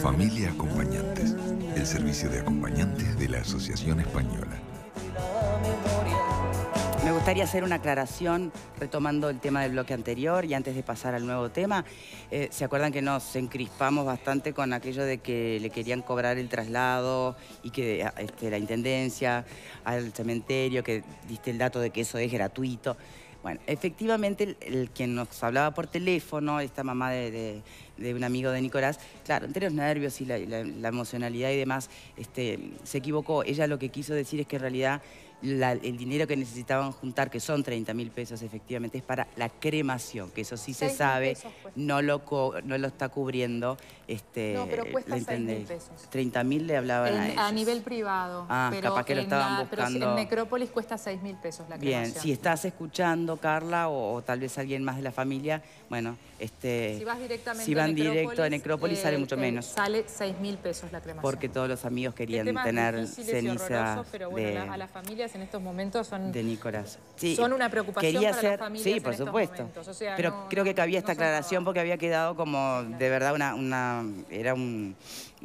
Familia Acompañantes, el servicio de acompañantes de la Asociación Española. Me gustaría hacer una aclaración retomando el tema del bloque anterior y antes de pasar al nuevo tema. Eh, ¿Se acuerdan que nos encrispamos bastante con aquello de que le querían cobrar el traslado y que este, la intendencia al cementerio, que diste el dato de que eso es gratuito? Bueno, efectivamente, el, quien nos hablaba por teléfono, esta mamá de, un amigo de Nicolás, claro, entre los nervios y la, la, emocionalidad y demás, este, se equivocó. Ella lo que quiso decir es que en realidad el dinero que necesitaban juntar, que son 30 mil pesos efectivamente, es para la cremación, que eso sí se sabe, pues. no, lo no lo está cubriendo. Este, no, pero cuesta 6 mil pesos. 30 mil le hablaban a ellos. A nivel privado. Ah, capaz que lo estaban buscando. en Necrópolis cuesta 6 mil pesos la cremación. Bien, si estás escuchando, Carla, o, tal vez alguien más de la familia, bueno, este... Si directamente van directo a Necrópolis sale eh, mucho menos. Sale 6 mil pesos la cremación. Porque todos los amigos querían tener ceniza. a la familia en estos momentos son... De Nicolás. Sí. Son una preocupación para ser, las familias Sí, por supuesto. Pero creo que cabía esta aclaración porque había quedado como de verdad una... una era un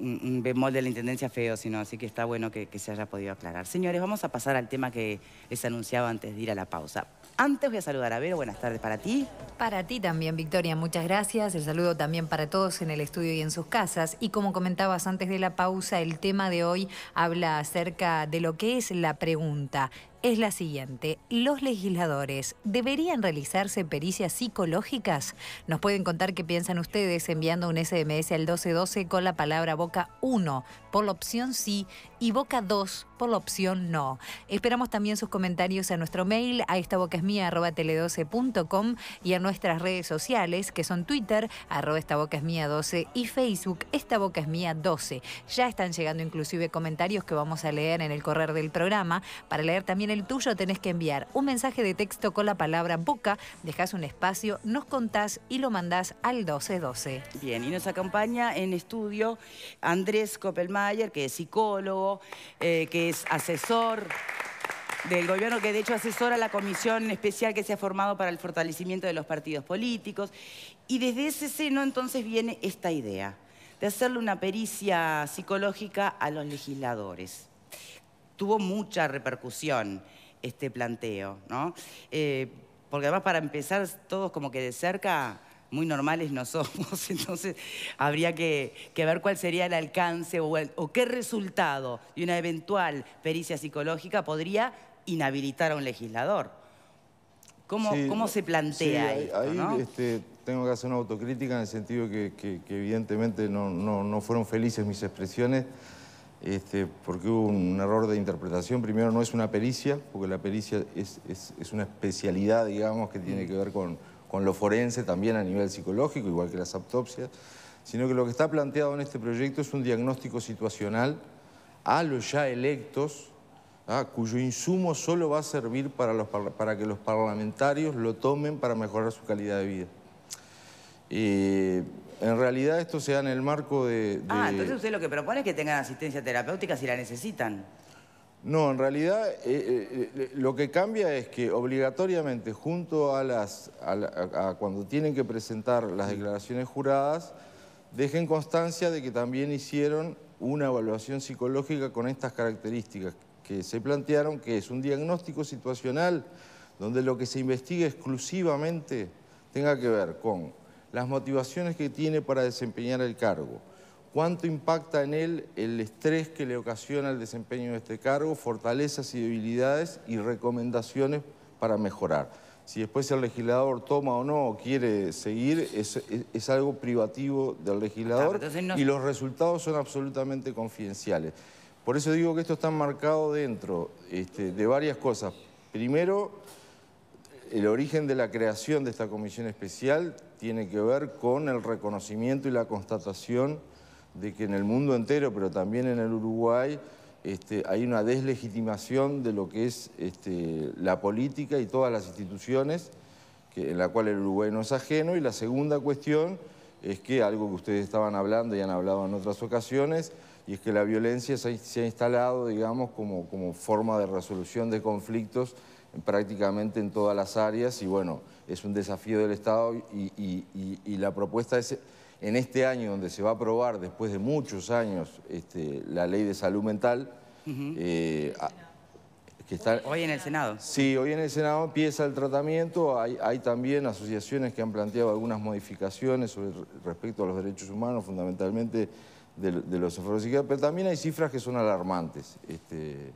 un bemol de la Intendencia feo, sino así que está bueno que, que, se haya podido aclarar. Señores, vamos a pasar al tema que les anunciaba antes de ir a la pausa. Antes voy a saludar a Vero, buenas tardes para ti. Para ti también, Victoria, muchas gracias. El saludo también para todos en el estudio y en sus casas. Y como comentabas antes de la pausa, el tema de hoy habla acerca de lo que es la pregunta es la siguiente. Los legisladores deberían realizarse pericias psicológicas. Nos pueden contar qué piensan ustedes enviando un SMS al 1212 con la palabra boca 1 por la opción sí y boca 2 por la opción no. Esperamos también sus comentarios a nuestro mail, a esta boca es 12com y a nuestras redes sociales que son Twitter, arroba esta boca 12 y Facebook, esta boca 12. Ya están llegando inclusive comentarios que vamos a leer en el correr del programa para leer también el tuyo tenés que enviar un mensaje de texto con la palabra boca, dejás un espacio, nos contás y lo mandás al 1212. Bien, y nos acompaña en estudio Andrés Koppelmayer, que es psicólogo, eh, que es asesor del gobierno, que de hecho asesora la comisión especial que se ha formado para el fortalecimiento de los partidos políticos. Y desde ese seno entonces viene esta idea de hacerle una pericia psicológica a los legisladores tuvo mucha repercusión este planteo, ¿no? Eh, porque además para empezar todos como que de cerca muy normales no somos, entonces habría que, ver cuál sería el alcance o, qué resultado de una eventual pericia psicológica podría inhabilitar a un legislador. ¿Cómo, cómo se plantea esto, ahí, este, tengo que hacer una autocrítica en el sentido que, evidentemente no, no fueron felices mis expresiones. Este, porque hubo un, error de interpretación. Primero, no es una pericia, porque la pericia es, una especialidad, digamos, que tiene que ver con, con, lo forense también a nivel psicológico, igual que las autopsias, sino que lo que está planteado en este proyecto es un diagnóstico situacional a los ya electos, ¿ah? cuyo insumo solo va a servir para, los, para que los parlamentarios lo tomen para mejorar su calidad de vida. Eh, en realidad esto se da en el marco de, Ah, entonces usted lo que propone es que tengan asistencia terapéutica si la necesitan. No, en realidad eh, eh, eh, lo que cambia es que obligatoriamente junto a las... cuando tienen que presentar las declaraciones juradas, dejen constancia de que también hicieron una evaluación psicológica con estas características que se plantearon, que es un diagnóstico situacional donde lo que se investiga exclusivamente tenga que ver con las motivaciones que tiene para desempeñar el cargo, cuánto impacta en él el estrés que le ocasiona el desempeño de este cargo, fortalezas y debilidades y recomendaciones para mejorar. Si después el legislador toma o no o quiere seguir, es, algo privativo del legislador y los resultados son absolutamente confidenciales. Por eso digo que esto está marcado dentro este, de varias cosas. Primero, el origen de la creación de esta comisión especial tiene que ver con el reconocimiento y la constatación de que en el mundo entero, pero también en el Uruguay, este, hay una deslegitimación de lo que es este, la política y todas las instituciones, en la cual el Uruguay no es ajeno. Y la segunda cuestión es que algo que ustedes estaban hablando y han hablado en otras ocasiones, y es que la violencia se ha, instalado, digamos, como forma de resolución de conflictos prácticamente en todas las áreas y bueno, es un desafío del Estado y, la propuesta es en este año donde se va a aprobar después de muchos años este, la ley de salud mental. Eh, que está, hoy en el Senado. Sí, hoy en el Senado empieza el tratamiento. Hay, también asociaciones que han planteado algunas modificaciones sobre, respecto a los derechos humanos, fundamentalmente de, los psiquiátricos pero también hay cifras que son alarmantes. Este,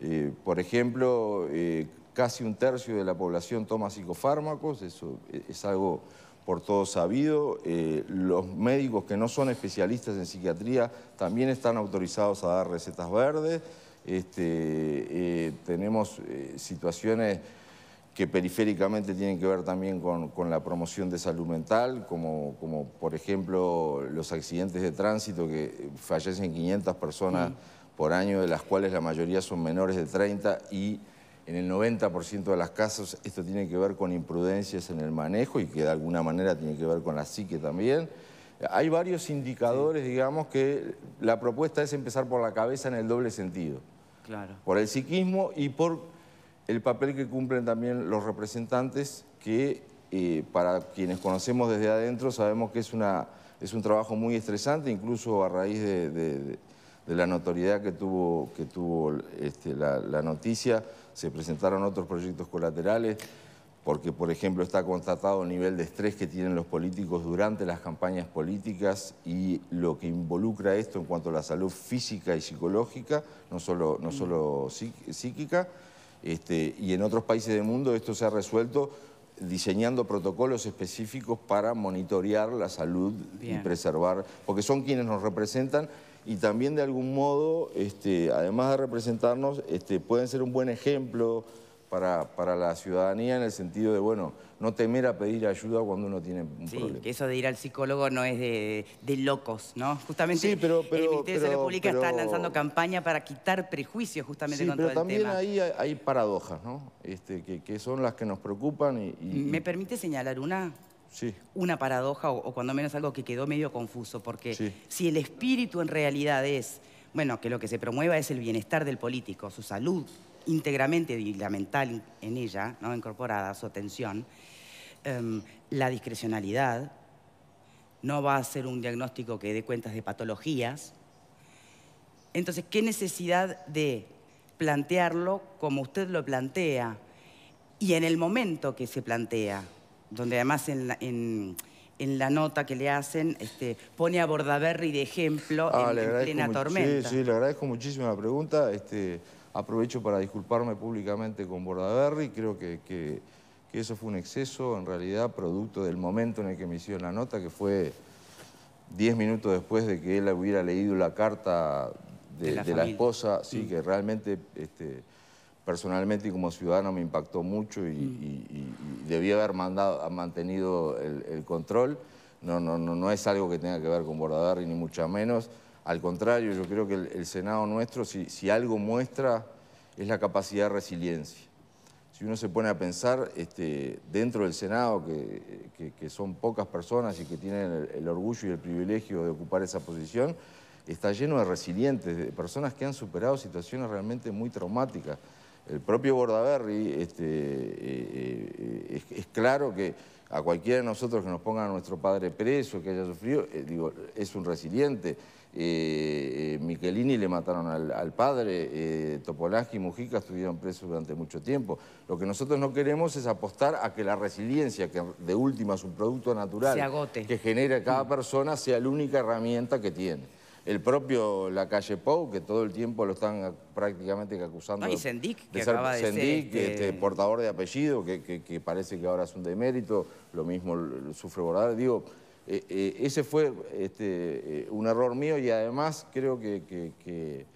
eh, por ejemplo, eh, casi un tercio de la población toma psicofármacos, eso e-, es algo por todo sabido. Eh, los médicos que no son especialistas en psiquiatría también están autorizados a dar recetas verdes. Este, tenemos situaciones que periféricamente tienen que ver también con, la promoción de salud mental, como, por ejemplo los accidentes de tránsito que fallecen 500 personas por año, de las cuales la mayoría son menores de 30 y en el 90% de las casos esto tiene que ver con imprudencias en el manejo y que de alguna manera tiene que ver con la psique también. Hay varios indicadores, digamos, que la propuesta es empezar por la cabeza en el doble sentido. Claro. Por el psiquismo y por el papel que cumplen también los representantes que eh, para quienes conocemos desde adentro sabemos que es, una, es un trabajo muy estresante, incluso a raíz de de la notoriedad que tuvo, que tuvo este, la, noticia. Se presentaron otros proyectos colaterales, porque, por ejemplo, está constatado el nivel de estrés que tienen los políticos durante las campañas políticas y lo que involucra esto en cuanto a la salud física y psicológica, no solo, no psíquica. Este, y en otros países del mundo esto se ha resuelto diseñando protocolos específicos para monitorear la salud y preservar, porque son quienes nos representan y también de algún modo, este, además de representarnos, este, pueden ser un buen ejemplo para, para, la ciudadanía en el sentido de, bueno, no temer a pedir ayuda cuando uno tiene un problema. Sí, que eso de ir al psicólogo no es de, de locos, ¿no? Justamente pero, el Ministerio de Salud Pública está lanzando campaña para quitar prejuicios justamente sí, el tema. pero también ahí hay, paradojas, ¿no? Este, que, que, son las que nos preocupan y, y... ¿Me permite señalar una? una paradoja o, cuando menos algo que quedó medio confuso, porque si el espíritu en realidad es, bueno, que lo que se promueva es el bienestar del político, su salud íntegramente y la mental en ella, ¿no? incorporada, su atención, em, la discrecionalidad, no va a ser un diagnóstico que dé cuentas de patologías. Entonces, ¿qué necesidad de plantearlo como usted lo plantea y en el momento que se plantea? donde además en la, nota que le hacen este, pone a Bordaberry de ejemplo ah, en, plena tormenta. Sí, sí, le agradezco muchísimo la pregunta. Este, aprovecho para disculparme públicamente con Bordaberry. Creo que, eso fue un exceso, en realidad, producto del momento en el que me hicieron la nota, que fue diez minutos después de que él hubiera leído la carta de, la, esposa. Sí, mm. que realmente... Este, personalmente y como ciudadano me impactó mucho y, mm. y, debía haber mantenido el, control. No, no, es algo que tenga que ver con Bordadari, ni mucho menos. Al contrario, yo creo que el, Senado nuestro, si, algo muestra, es la capacidad de resiliencia. Si uno se pone a pensar, este, dentro del Senado, que, son pocas personas y que tienen el orgullo y el privilegio de ocupar esa posición, está lleno de resilientes, de personas que han superado situaciones realmente muy traumáticas el propio Bordaberry, este, eh, eh, es, claro que a cualquiera de nosotros que nos ponga a nuestro padre preso, que haya sufrido, eh, digo, es un resiliente. Michelini le mataron al, padre, Topolansky y Mujica estuvieron presos durante mucho tiempo. Lo que nosotros no queremos es apostar a que la resiliencia, que de última es un producto natural, que genera cada persona, sea la única herramienta que tiene. El propio La Calle Pou, que todo el tiempo lo están prácticamente acusando no, que ser, acaba de este este, portador de apellido, que, parece que ahora es un demérito, lo mismo sufre Bordal. Digo, eh, eh, ese fue este, eh, un error mío y además creo que, que,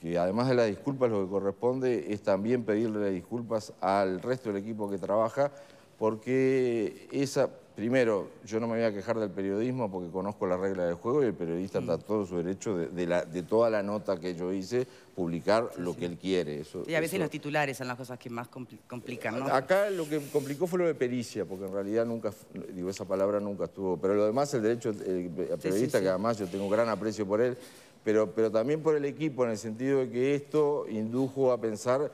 que además de las disculpas lo que corresponde es también pedirle disculpas al resto del equipo que trabaja porque esa, primero, yo no me voy a quejar del periodismo porque conozco la regla del juego y el periodista da está todo su derecho de, toda la nota que yo hice, publicar lo que él quiere. y a veces los titulares son las cosas que más complican, ¿no? Acá lo que complicó fue lo de pericia, porque en realidad nunca, digo, esa palabra nunca estuvo. Pero lo demás, el derecho del periodista, que además yo tengo gran aprecio por él, pero también por el equipo, en el sentido de que esto indujo a pensar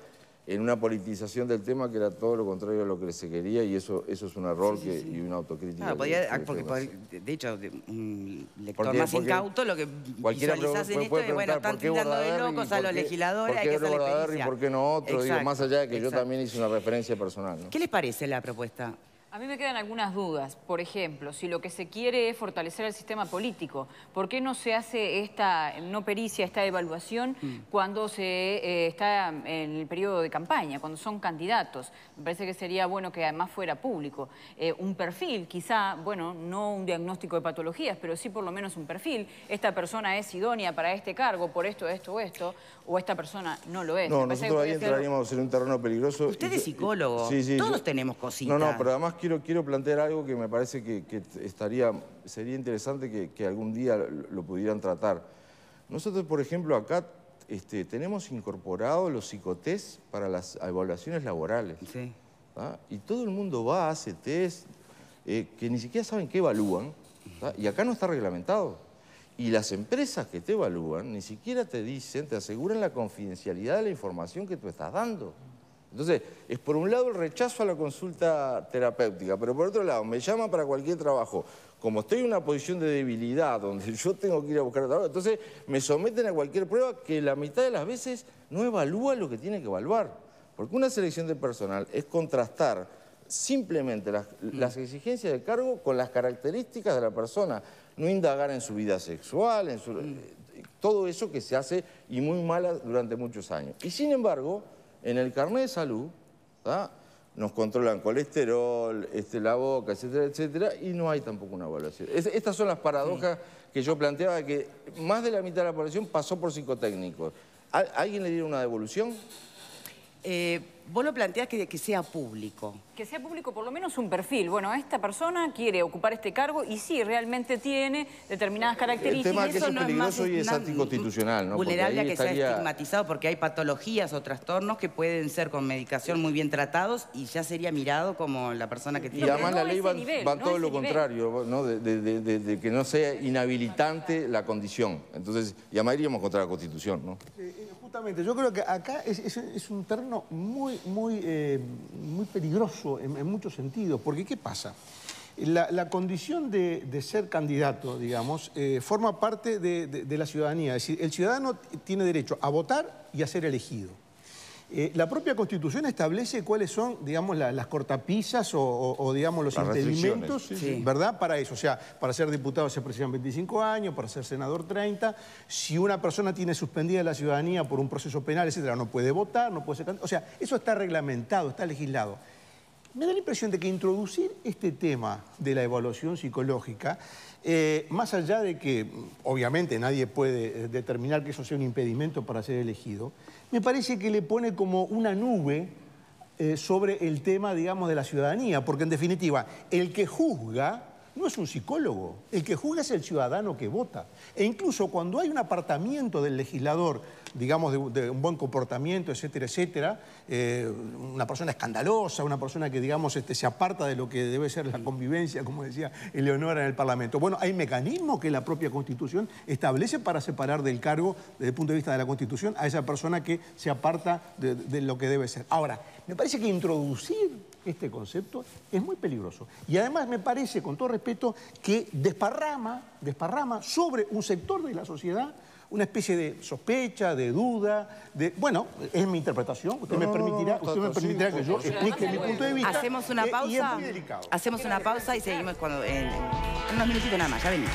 en una politización del tema que era todo lo contrario a lo que se quería y eso, es un error y una autocrítica. Ah, ah, de hecho, un lector más incauto lo que visualizás en esto es, bueno, están tirando de locos a los legisladores, hay que hacer por qué no otro, más allá de que yo también hice una referencia personal. ¿Qué les parece la propuesta? A mí me quedan algunas dudas. Por ejemplo, si lo que se quiere es fortalecer el sistema político, ¿por qué no se hace esta no pericia, esta evaluación mm. cuando se eh, está en el periodo de campaña, cuando son candidatos? Me parece que sería bueno que además fuera público. Eh, un perfil, quizá, bueno, no un diagnóstico de patologías, pero sí por lo menos un perfil. Esta persona es idónea para este cargo, por esto, esto, esto, o esta persona no lo es. No, nosotros ahí entraríamos en un terreno peligroso. Usted es psicólogo. Todos tenemos cositas. No, no, pero además quiero, quiero plantear algo que me parece que, estaría, sería interesante que, algún día lo, pudieran tratar. Nosotros, por ejemplo, acá este, tenemos incorporado los psicotés para las evaluaciones laborales. Y todo el mundo va, hace test, eh, que ni siquiera saben qué evalúan, y acá no está reglamentado. Y las empresas que te evalúan ni siquiera te dicen, te aseguran la confidencialidad de la información que tú estás dando. Entonces, es por un lado el rechazo a la consulta terapéutica, pero por otro lado, me llama para cualquier trabajo. Como estoy en una posición de debilidad, donde yo tengo que ir a buscar trabajo, entonces me someten a cualquier prueba que la mitad de las veces no evalúa lo que tiene que evaluar. Porque una selección de personal es contrastar simplemente las, mm. exigencias del cargo con las características de la persona, no indagar en su vida sexual, en mm. eh, todo eso que se hace y muy mala durante muchos años. Y sin embargo en el carnet de salud, nos controlan colesterol, este, la boca, etcétera, etcétera, y no hay tampoco una evaluación. estas son las paradojas que yo planteaba, que más de la mitad de la población pasó por psicotécnicos. ¿A, ¿Alguien le dio una devolución? Eh, vos lo planteas que, sea público. Que sea público por lo menos un perfil. Bueno, esta persona quiere ocupar este cargo y sí, realmente tiene determinadas características. El tema que eso, es peligroso no y es anticonstitucional. ¿no? Vulnerable a que sea estigmatizado porque hay patologías o trastornos que pueden ser con medicación muy bien tratados y ya sería mirado como la persona que tiene... Y además la ley va, todo lo contrario, ¿no? De, que no sea inhabilitante la condición. Entonces, llamaríamos contra la Constitución, ¿no? Sí Justamente, yo creo que acá es, un terreno muy, muy, eh, muy peligroso en, muchos sentidos, porque ¿qué pasa? La, condición de, ser candidato, digamos, eh, forma parte de, de la ciudadanía. Es decir, el ciudadano tiene derecho a votar y a ser elegido. Eh, la propia Constitución establece cuáles son, digamos, las cortapisas o, digamos, los impedimentos, ¿verdad? Para eso, o sea, para ser diputado se precisan 25 años, para ser senador 30. Si una persona tiene suspendida la ciudadanía por un proceso penal, etcétera, no puede votar, no puede ser... O sea, eso está reglamentado, está legislado me da la impresión de que introducir este tema de la evaluación psicológica, eh, más allá de que mm, obviamente nadie puede eh, determinar que eso sea un impedimento para ser elegido, me parece que le pone como una nube eh, sobre el tema, digamos, de la ciudadanía, porque en definitiva, el que juzga no es un psicólogo. El que juzga es el ciudadano que vota. E incluso cuando hay un apartamiento del legislador, digamos, de, un buen comportamiento, etcétera, etcétera, eh, una persona escandalosa, una persona que, digamos, este, se aparta de lo que debe ser la convivencia, como decía Eleonora en el Parlamento. Bueno, hay mecanismos que la propia Constitución establece para separar del cargo, desde el punto de vista de la Constitución, a esa persona que se aparta de lo que debe ser. Ahora, me parece que introducir este concepto es muy peligroso. Y además me parece, con todo respeto, que desparrama, desparrama sobre un sector de la sociedad una especie de sospecha, de duda, de... Bueno, es mi interpretación, usted me permitirá, usted me permitirá que yo explique mi punto de vista. Hacemos una eh, pausa, y hacemos una pausa y seguimos cuando, en, en unos minutitos nada más, ya venimos.